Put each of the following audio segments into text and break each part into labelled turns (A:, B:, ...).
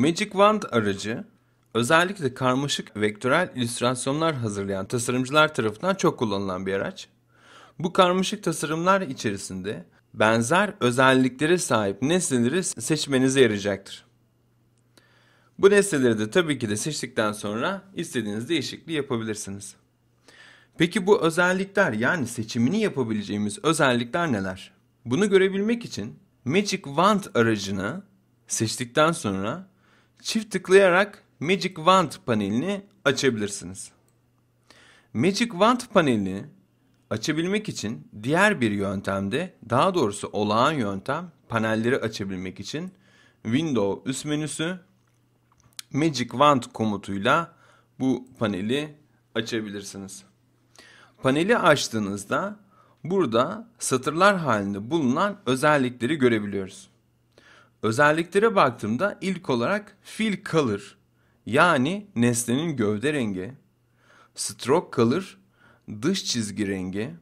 A: Magic Wand aracı özellikle karmaşık vektörel illüstrasyonlar hazırlayan tasarımcılar tarafından çok kullanılan bir araç. Bu karmaşık tasarımlar içerisinde benzer özelliklere sahip nesneleri seçmenize yarayacaktır. Bu nesneleri de tabii ki de seçtikten sonra istediğiniz değişikliği yapabilirsiniz. Peki bu özellikler yani seçimini yapabileceğimiz özellikler neler? Bunu görebilmek için Magic Wand aracını seçtikten sonra çift tıklayarak Magic Wand panelini açabilirsiniz. Magic Wand panelini açabilmek için diğer bir yöntemde daha doğrusu olağan yöntem panelleri açabilmek için Window üst menüsü Magic Wand komutuyla bu paneli açabilirsiniz. Paneli açtığınızda burada satırlar halinde bulunan özellikleri görebiliyoruz. Özelliklere baktığımda ilk olarak fill color yani nesnenin gövde rengi, stroke color dış çizgi rengi,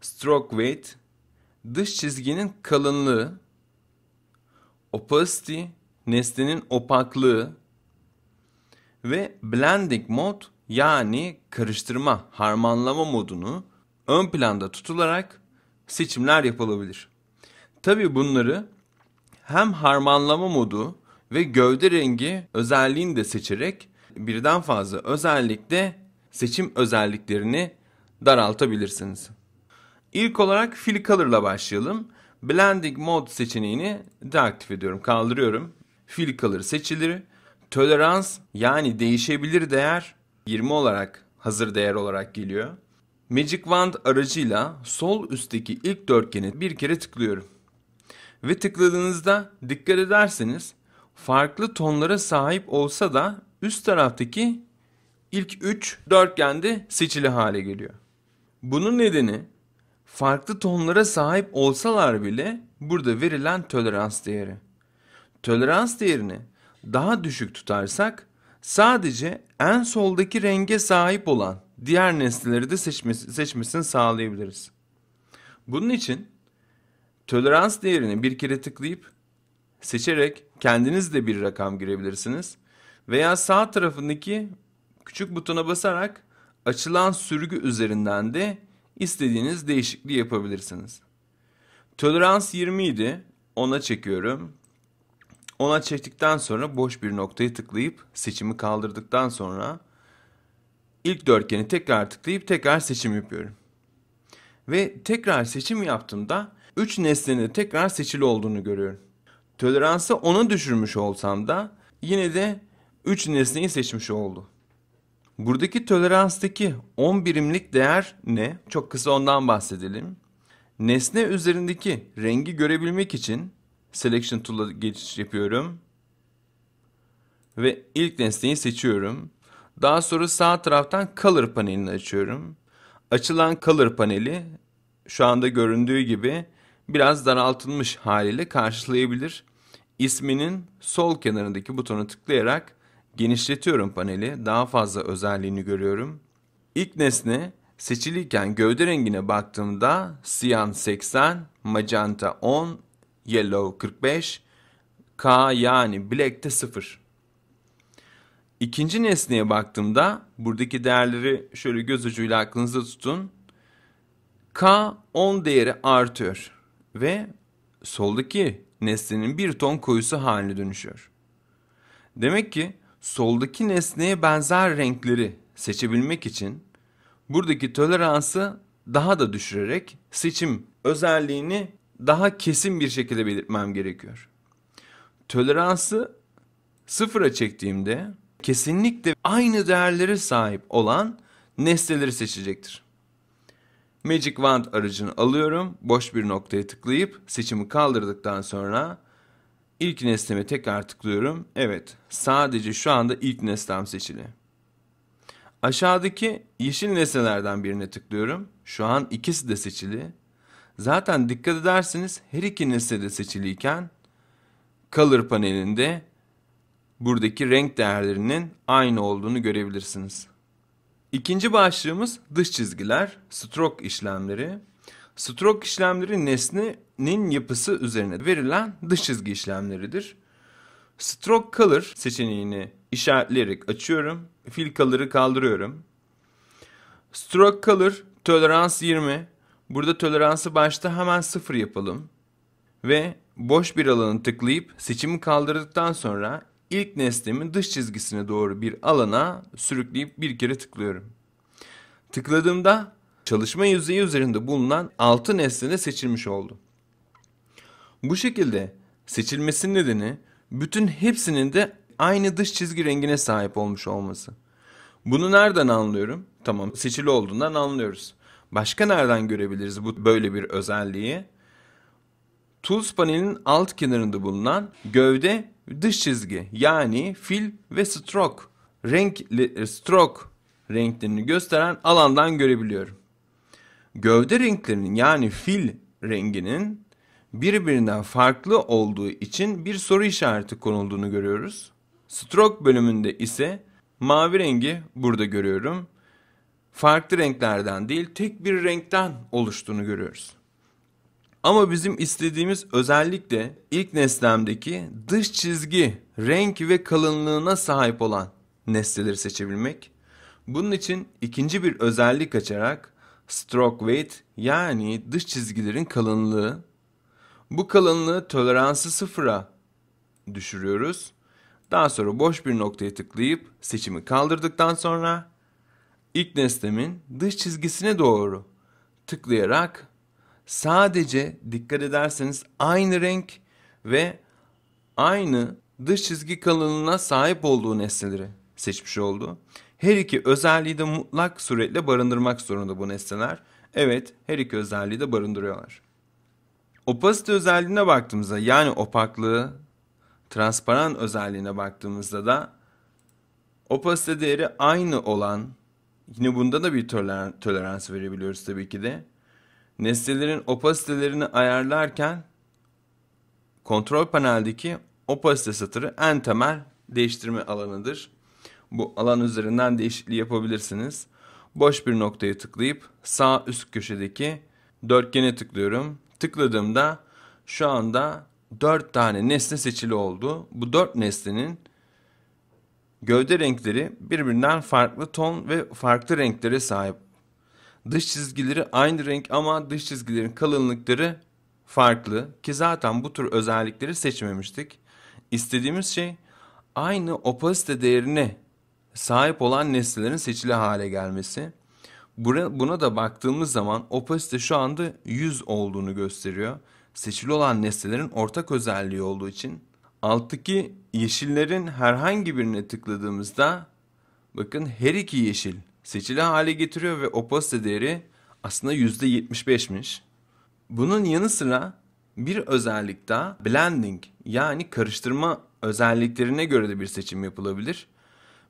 A: stroke weight dış çizginin kalınlığı, opacity nesnenin opaklığı ve blending mode yani karıştırma, harmanlama modunu ön planda tutularak seçimler yapılabilir. Tabii bunları hem harmanlama modu ve gövde rengi özelliğini de seçerek birden fazla özellikle seçim özelliklerini daraltabilirsiniz. İlk olarak Fill Color'la başlayalım. Blending mod seçeneğini deaktif ediyorum, kaldırıyorum. Fill Color seçilir. Tolerans yani değişebilir değer 20 olarak hazır değer olarak geliyor. Magic Wand aracıyla sol üstteki ilk dörtgeni bir kere tıklıyorum ve tıkladığınızda dikkat ederseniz farklı tonlara sahip olsa da üst taraftaki ilk 3 dörtgende seçili hale geliyor. Bunun nedeni farklı tonlara sahip olsalar bile burada verilen tolerans değeri. Tolerans değerini daha düşük tutarsak sadece en soldaki renge sahip olan diğer nesneleri de seçmesi, seçmesini sağlayabiliriz. Bunun için Tolerans değerini bir kere tıklayıp seçerek kendiniz de bir rakam girebilirsiniz. Veya sağ tarafındaki küçük butona basarak açılan sürgü üzerinden de istediğiniz değişikliği yapabilirsiniz. Tolerans 20 idi. ona çekiyorum. Ona çektikten sonra boş bir noktayı tıklayıp seçimi kaldırdıktan sonra ilk dörtgeni tekrar tıklayıp tekrar seçim yapıyorum. Ve tekrar seçim yaptığımda 3 nesnenin tekrar seçili olduğunu görüyorum. Toleransı 10'a düşürmüş olsam da yine de 3 nesneyi seçmiş oldu. Buradaki toleranstaki 10 birimlik değer ne? Çok kısa ondan bahsedelim. Nesne üzerindeki rengi görebilmek için Selection Tool'a geçiş yapıyorum. Ve ilk nesneyi seçiyorum. Daha sonra sağ taraftan Color panelini açıyorum. Açılan Color paneli şu anda göründüğü gibi biraz daraltılmış haliyle karşılayabilir. İsminin sol kenarındaki butona tıklayarak genişletiyorum paneli. Daha fazla özelliğini görüyorum. İlk nesne seçiliyken gövde rengine baktığımda siyan 80, magenta 10, yellow 45, K yani black'te 0. İkinci nesneye baktığımda buradaki değerleri şöyle göz ucuyla aklınızda tutun. K 10 değeri artıyor ve soldaki nesnenin bir ton koyusu haline dönüşüyor. Demek ki soldaki nesneye benzer renkleri seçebilmek için buradaki toleransı daha da düşürerek seçim özelliğini daha kesin bir şekilde belirtmem gerekiyor. Toleransı sıfıra çektiğimde kesinlikle aynı değerlere sahip olan nesneleri seçecektir. Magic Wand aracını alıyorum. Boş bir noktaya tıklayıp seçimi kaldırdıktan sonra ilk nesneme tekrar tıklıyorum. Evet sadece şu anda ilk nesnem seçili. Aşağıdaki yeşil nesnelerden birine tıklıyorum. Şu an ikisi de seçili. Zaten dikkat ederseniz her iki nesne de seçiliyken Color panelinde buradaki renk değerlerinin aynı olduğunu görebilirsiniz. İkinci başlığımız dış çizgiler, stroke işlemleri. Stroke işlemleri nesnenin yapısı üzerine verilen dış çizgi işlemleridir. Stroke Color seçeneğini işaretleyerek açıyorum. Fill Color'ı kaldırıyorum. Stroke Color tolerans 20. Burada toleransı başta hemen 0 yapalım. Ve boş bir alanı tıklayıp seçimi kaldırdıktan sonra ilk nesnemin dış çizgisine doğru bir alana sürükleyip bir kere tıklıyorum. Tıkladığımda çalışma yüzeyi üzerinde bulunan 6 nesne seçilmiş oldu. Bu şekilde seçilmesinin nedeni bütün hepsinin de aynı dış çizgi rengine sahip olmuş olması. Bunu nereden anlıyorum? Tamam seçili olduğundan anlıyoruz. Başka nereden görebiliriz bu böyle bir özelliği? Tools panelin alt kenarında bulunan gövde dış çizgi yani fill ve stroke renk e, stroke renklerini gösteren alandan görebiliyorum. Gövde renklerinin yani fill renginin birbirinden farklı olduğu için bir soru işareti konulduğunu görüyoruz. Stroke bölümünde ise mavi rengi burada görüyorum. Farklı renklerden değil tek bir renkten oluştuğunu görüyoruz. Ama bizim istediğimiz özellikle ilk nesnemdeki dış çizgi, renk ve kalınlığına sahip olan nesneleri seçebilmek. Bunun için ikinci bir özellik açarak stroke weight yani dış çizgilerin kalınlığı. Bu kalınlığı toleransı sıfıra düşürüyoruz. Daha sonra boş bir noktaya tıklayıp seçimi kaldırdıktan sonra ilk nesnemin dış çizgisine doğru tıklayarak sadece dikkat ederseniz aynı renk ve aynı dış çizgi kalınlığına sahip olduğu nesneleri seçmiş oldu. Her iki özelliği de mutlak suretle barındırmak zorunda bu nesneler. Evet, her iki özelliği de barındırıyorlar. Opasite özelliğine baktığımızda yani opaklığı, transparan özelliğine baktığımızda da opasite değeri aynı olan yine bunda da bir tolerans verebiliyoruz tabii ki de nesnelerin opasitelerini ayarlarken kontrol paneldeki opasite satırı en temel değiştirme alanıdır. Bu alan üzerinden değişikliği yapabilirsiniz. Boş bir noktaya tıklayıp sağ üst köşedeki dörtgene tıklıyorum. Tıkladığımda şu anda 4 tane nesne seçili oldu. Bu 4 nesnenin gövde renkleri birbirinden farklı ton ve farklı renklere sahip Dış çizgileri aynı renk ama dış çizgilerin kalınlıkları farklı ki zaten bu tür özellikleri seçmemiştik. İstediğimiz şey aynı opasite değerine sahip olan nesnelerin seçili hale gelmesi. Buna da baktığımız zaman opasite şu anda 100 olduğunu gösteriyor. Seçili olan nesnelerin ortak özelliği olduğu için. Alttaki yeşillerin herhangi birine tıkladığımızda bakın her iki yeşil seçili hale getiriyor ve opasite değeri aslında %75'miş. Bunun yanı sıra bir özellik daha blending yani karıştırma özelliklerine göre de bir seçim yapılabilir.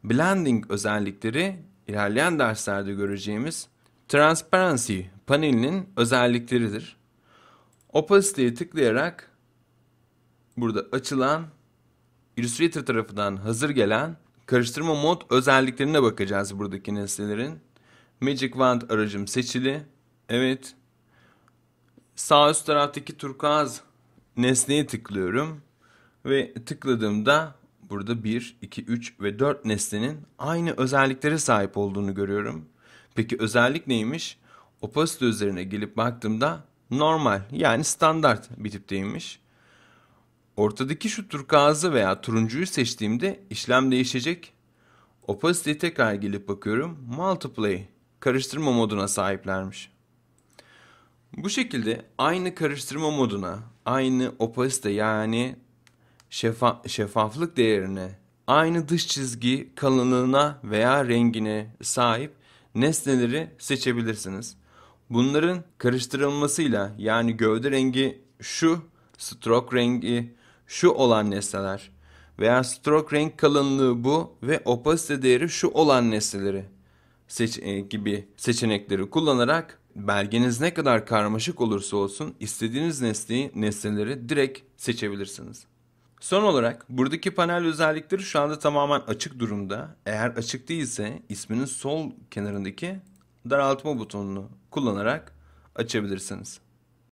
A: Blending özellikleri ilerleyen derslerde göreceğimiz Transparency panelinin özellikleridir. Opacity'ye tıklayarak burada açılan Illustrator tarafından hazır gelen Karıştırma mod özelliklerine bakacağız buradaki nesnelerin. Magic Wand aracım seçili. Evet. Sağ üst taraftaki turkuaz nesneye tıklıyorum. Ve tıkladığımda burada 1, 2, 3 ve 4 nesnenin aynı özelliklere sahip olduğunu görüyorum. Peki özellik neymiş? Opacity üzerine gelip baktığımda normal yani standart bir tipteymiş. Ortadaki şu turkuazı veya turuncuyu seçtiğimde işlem değişecek. Opacity'ye tekrar gelip bakıyorum. Multiply karıştırma moduna sahiplermiş. Bu şekilde aynı karıştırma moduna, aynı opacity yani şeffa şeffaflık değerine, aynı dış çizgi kalınlığına veya rengine sahip nesneleri seçebilirsiniz. Bunların karıştırılmasıyla yani gövde rengi şu, stroke rengi şu olan nesneler veya stroke renk kalınlığı bu ve opacity değeri şu olan nesneleri seç e, gibi seçenekleri kullanarak belgeniz ne kadar karmaşık olursa olsun istediğiniz nesneyi, nesneleri direkt seçebilirsiniz. Son olarak buradaki panel özellikleri şu anda tamamen açık durumda. Eğer açık değilse isminin sol kenarındaki daraltma butonunu kullanarak açabilirsiniz.